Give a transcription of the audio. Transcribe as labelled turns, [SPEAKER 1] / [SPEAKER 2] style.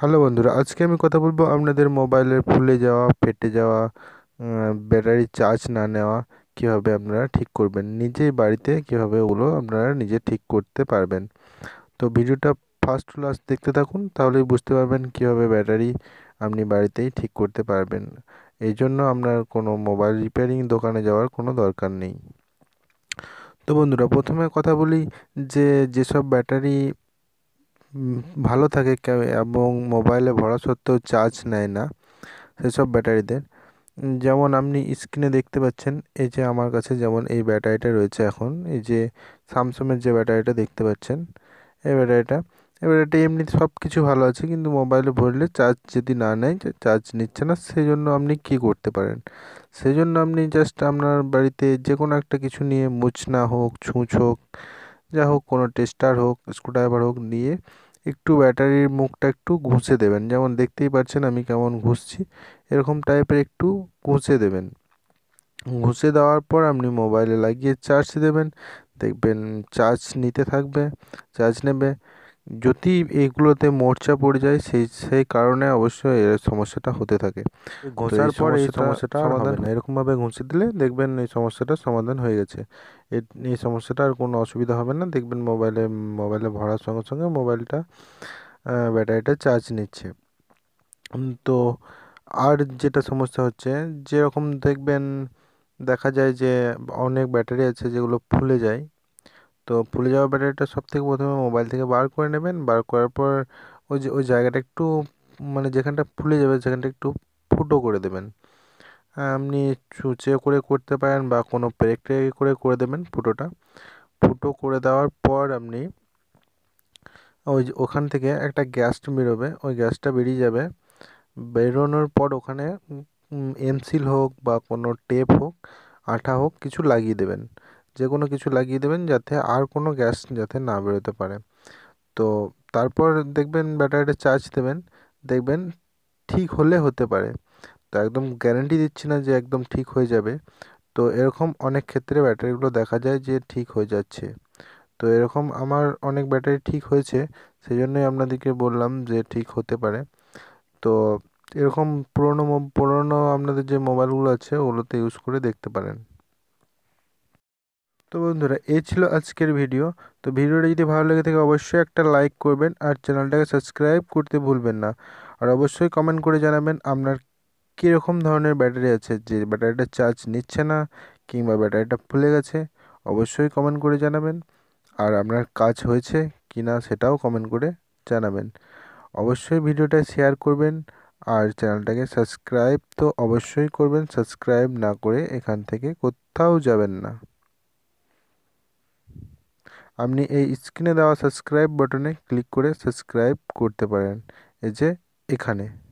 [SPEAKER 1] hello বন্ধুরা আজকে আমি কথা বলবো আপনাদের মোবাইলের ফুলে যাওয়া ফেটে যাওয়া ব্যাটারি চার্জ না নেওয়া কীভাবে আপনারা ঠিক করবেন নিজেই বাড়িতে কীভাবে ওগুলো আপনারা নিজে ঠিক করতে পারবেন তো ভিডিওটা ফার্স্ট লাস্ট দেখতে থাকুন তাহলেই বুঝতে পারবেন কীভাবে ব্যাটারি আপনি বাড়িতেই ঠিক করতে পারবেন এই জন্য আপনার কোনো মোবাইল রিপেয়ারিং দোকানে যাওয়ার কোনো দরকার নেই তো বন্ধুরা প্রথমে কথা বলি যে যেসব ব্যাটারি ভালো থাকে এবং মোবাইলে ভরা সত্ত্বেও চার্জ নেয় না সেসব ব্যাটারিদের যেমন আপনি স্ক্রিনে দেখতে পাচ্ছেন এই যে আমার কাছে যেমন এই ব্যাটারিটা রয়েছে এখন এই যে স্যামসংয়ের যে ব্যাটারিটা দেখতে পাচ্ছেন এই ব্যাটারিটা এই ব্যাটারিটা এমনি সব কিছু ভালো আছে কিন্তু মোবাইলে ভরলে চার্জ যদি না নেয় চার্জ নিচ্ছে না সেই জন্য আপনি কি করতে পারেন সেই জন্য আপনি জাস্ট আপনার বাড়িতে যে কোনো একটা কিছু নিয়ে মুছনা হোক ছুঁচ হোক যা হোক কোনো টেস্টার হোক স্ক্রুড্রাইভার হোক নিয়ে একটু ব্যাটারির মুখটা একটু ঘুষে দেবেন যেমন দেখতেই পাচ্ছেন আমি কেমন ঘুষছি এরকম টাইপের একটু ঘুষে দেবেন ঘুষে দেওয়ার পর আপনি মোবাইলে লাগিয়ে চার্জ দেবেন দেখবেন চার্জ নিতে থাকবে চার্জ নেবে যদি এইগুলোতে মোর্চা পড়ে যায় সেই সেই কারণে অবশ্যই এর সমস্যাটা হতে থাকে ঘষার পর এই সমস্যাটা সমাধান এরকমভাবে ঘষে দিলে দেখবেন এই সমস্যাটা সমাধান হয়ে গেছে এই সমস্যাটা আর কোনো অসুবিধা হবে না দেখবেন মোবাইলে মোবাইলে ভরার সঙ্গে সঙ্গে মোবাইলটা ব্যাটারিটা চার্জ নিচ্ছে তো আর যেটা সমস্যা হচ্ছে যেরকম দেখবেন দেখা যায় যে অনেক ব্যাটারি আছে যেগুলো ফুলে যায় তো ফুলে যাওয়া ব্যাটারিটা সব থেকে প্রথমে মোবাইল থেকে বার করে নেবেন বার করার পর ওই যে ওই জায়গাটা একটু মানে যেখানটা ফুলে যাবে সেখানটা একটু ফুটো করে দেবেন আপনি চুচে করে করতে পারেন বা কোনো পেরেক করে করে দেবেন ফুটোটা ফুটো করে দেওয়ার পর আপনি ওই ওখান থেকে একটা গ্যাস বেরোবে ওই গ্যাসটা বেরিয়ে যাবে বেরোনোর পর ওখানে এমসিল হোক বা কোনো টেপ হোক আঠা হোক কিছু লাগিয়ে দেবেন যে কোনো কিছু লাগিয়ে দেবেন যাতে আর কোনো গ্যাস যাতে না বেরোতে পারে তো তারপর দেখবেন ব্যাটারিটা চার্জ দেবেন দেখবেন ঠিক হলে হতে পারে তো একদম গ্যারেন্টি দিচ্ছি না যে একদম ঠিক হয়ে যাবে তো এরকম অনেক ক্ষেত্রে ব্যাটারিগুলো দেখা যায় যে ঠিক হয়ে যাচ্ছে তো এরকম আমার অনেক ব্যাটারি ঠিক হয়েছে সেই জন্যই আপনাদেরকে বললাম যে ঠিক হতে পারে তো এরকম পুরনো পুরনো আপনাদের যে মোবাইলগুলো আছে ওগুলোতে ইউজ করে দেখতে পারেন তো বন্ধুরা এ ছিল আজকের ভিডিও তো ভিডিওটা যদি ভালো লেগে থাকে অবশ্যই একটা লাইক করবেন আর চ্যানেলটাকে সাবস্ক্রাইব করতে ভুলবেন না আর অবশ্যই কমেন্ট করে জানাবেন আপনার কীরকম ধরনের ব্যাটারি আছে যে ব্যাটারিটা চার্জ নিচ্ছে না কিংবা ব্যাটারিটা ফুলে গেছে অবশ্যই কমেন্ট করে জানাবেন আর আপনার কাজ হয়েছে কি না সেটাও কমেন্ট করে জানাবেন অবশ্যই ভিডিওটা শেয়ার করবেন আর চ্যানেলটাকে সাবস্ক্রাইব তো অবশ্যই করবেন সাবস্ক্রাইব না করে এখান থেকে কোথাও যাবেন না আপনি এই স্ক্রিনে দেওয়া সাবস্ক্রাইব বাটনে ক্লিক করে সাবস্ক্রাইব করতে পারেন এই যে এখানে